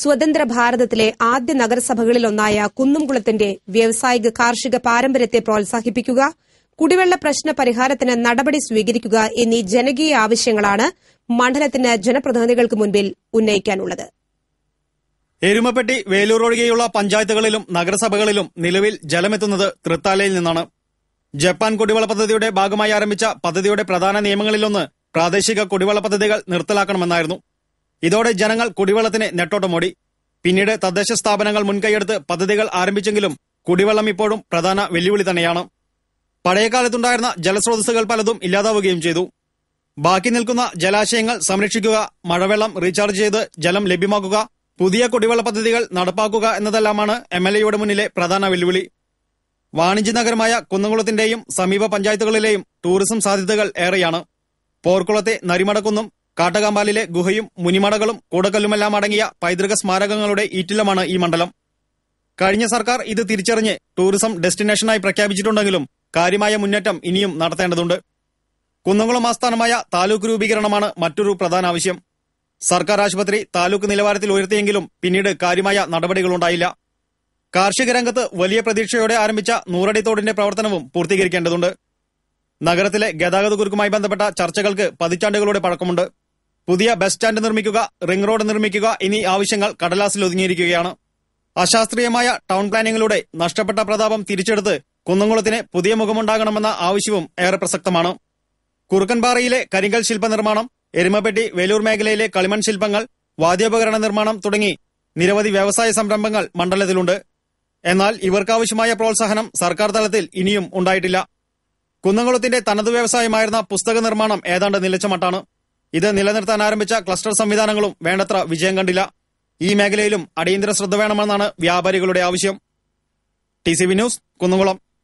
സ്വതന്ത്ര ഭാരതത്തിലെ ആദ്യ നഗരസഭകളിലൊന്നായ കുന്നംകുളത്തിന്റെ വ്യാവസായിക കാർഷിക പാരമ്പര്യത്തെ പ്രോത്സാഹിപ്പിക്കുക കുടിവെള്ള പ്രശ്ന പരിഹാരത്തിന് നടപടി സ്വീകരിക്കുക എന്നീ ജനകീയ ആവശ്യങ്ങളാണ് മണ്ഡലത്തിന് ജനപ്രതിനിധികൾക്ക് മുൻപിൽ ഉന്നയിക്കാനുള്ളത് എരുമപ്പെട്ടി വേലൂർ ഒഴികെയുള്ള പഞ്ചായത്തുകളിലും നഗരസഭകളിലും നിലവിൽ ജലമെത്തുന്നത് തൃത്താലയിൽ നിന്നാണ് ജപ്പാൻ കുടിവെള്ള പദ്ധതിയുടെ ഭാഗമായി ആരംഭിച്ച പദ്ധതിയുടെ പ്രധാന നിയമങ്ങളിലൊന്ന് പ്രാദേശിക കുടിവെള്ള പദ്ധതികൾ നിർത്തലാക്കണമെന്നായിരുന്നു ഇതോടെ ജനങ്ങൾ കുടിവെള്ളത്തിന് നെട്ടോട്ടമോടി പിന്നീട് തദ്ദേശ സ്ഥാപനങ്ങൾ മുൻകൈയെടുത്ത് പദ്ധതികൾ ആരംഭിച്ചെങ്കിലും കുടിവെള്ളം ഇപ്പോഴും പ്രധാന വെല്ലുവിളി തന്നെയാണ് പഴയകാലത്തുണ്ടായിരുന്ന ജലസ്രോതസ്സുകൾ പലതും ഇല്ലാതാവുകയും ചെയ്തു ബാക്കി നിൽക്കുന്ന ജലാശയങ്ങൾ സംരക്ഷിക്കുക മഴവെള്ളം റീചാർജ് ചെയ്ത് ജലം ലഭ്യമാക്കുക പുതിയ കുടിവെള്ള പദ്ധതികൾ നടപ്പാക്കുക എന്നതെല്ലാമാണ് എം മുന്നിലെ പ്രധാന വെല്ലുവിളി വാണിജ്യ നഗരമായ കുന്നംകുളത്തിന്റെയും സമീപ പഞ്ചായത്തുകളിലെയും ടൂറിസം സാധ്യതകൾ ഏറെയാണ് പോർക്കുളത്തെ നരിമടക്കുന്നും കാട്ടകാമ്പാലിലെ ഗുഹയും മുനിമടകളും കൂടക്കല്ലുമെല്ലാം അടങ്ങിയ പൈതൃക സ്മാരകങ്ങളുടെ ഈറ്റിലമാണ് ഈ മണ്ഡലം കഴിഞ്ഞ സർക്കാർ ഇത് തിരിച്ചറിഞ്ഞ് ടൂറിസം ഡെസ്റ്റിനേഷനായി പ്രഖ്യാപിച്ചിട്ടുണ്ടെങ്കിലും കാര്യമായ മുന്നേറ്റം ഇനിയും നടത്തേണ്ടതുണ്ട് കുന്നംകുളം ആസ്ഥാനമായ താലൂക്ക് രൂപീകരണമാണ് മറ്റൊരു പ്രധാന ആവശ്യം സർക്കാർ ആശുപത്രി താലൂക്ക് നിലവാരത്തിൽ ഉയർത്തിയെങ്കിലും പിന്നീട് കാര്യമായ നടപടികളുണ്ടായില്ല കാർഷിക രംഗത്ത് വലിയ പ്രതീക്ഷയോടെ ആരംഭിച്ച നൂറടി തോടിന്റെ പ്രവർത്തനവും പൂർത്തീകരിക്കേണ്ടതുണ്ട് നഗരത്തിലെ ഗതാഗത കുരുക്കുമായി ബന്ധപ്പെട്ട ചർച്ചകൾക്ക് പതിറ്റാണ്ടുകളുടെ പഴക്കമുണ്ട് പുതിയ ബസ് സ്റ്റാൻഡ് നിർമ്മിക്കുക റിംഗ് റോഡ് നിർമ്മിക്കുക എന്നീ ആവശ്യങ്ങൾ കടലാസിൽ ഒതുങ്ങിയിരിക്കുകയാണ് അശാസ്ത്രീയമായ ടൗൺ പ്ലാനിങ്ങിലൂടെ നഷ്ടപ്പെട്ട പ്രതാപം തിരിച്ചെടുത്ത് കുന്നംകുളത്തിന് പുതിയ മുഖമുണ്ടാകണമെന്ന ആവശ്യവും ഏറെ പ്രസക്തമാണ് കുറുക്കൻപാറയിലെ കരിങ്കൽ നിർമ്മാണം എരുമപ്പെട്ടി വേലൂർ മേഖലയിലെ കളിമൺ ശില്പങ്ങൾ വാദ്യോപകരണ നിർമ്മാണം തുടങ്ങി നിരവധി വ്യവസായ സംരംഭങ്ങൾ മണ്ഡലത്തിലുണ്ട് എന്നാൽ ഇവർക്കാവശ്യമായ പ്രോത്സാഹനം സർക്കാർ തലത്തിൽ ഇനിയും ഉണ്ടായിട്ടില്ല കുന്നംകുളത്തിന്റെ തനത് വ്യവസായമായിരുന്ന പുസ്തക നിർമ്മാണം ഏതാണ്ട് നിലച്ച മട്ടാണ് ഇത് നിലനിർത്താൻ ആരംഭിച്ച ക്ലസ്റ്റർ സംവിധാനങ്ങളും വേണ്ടത്ര വിജയം കണ്ടില്ല ഈ മേഖലയിലും അടിയന്തര ശ്രദ്ധ വേണമെന്നാണ് വ്യാപാരികളുടെ ആവശ്യം ടി ന്യൂസ് കുന്നംകുളം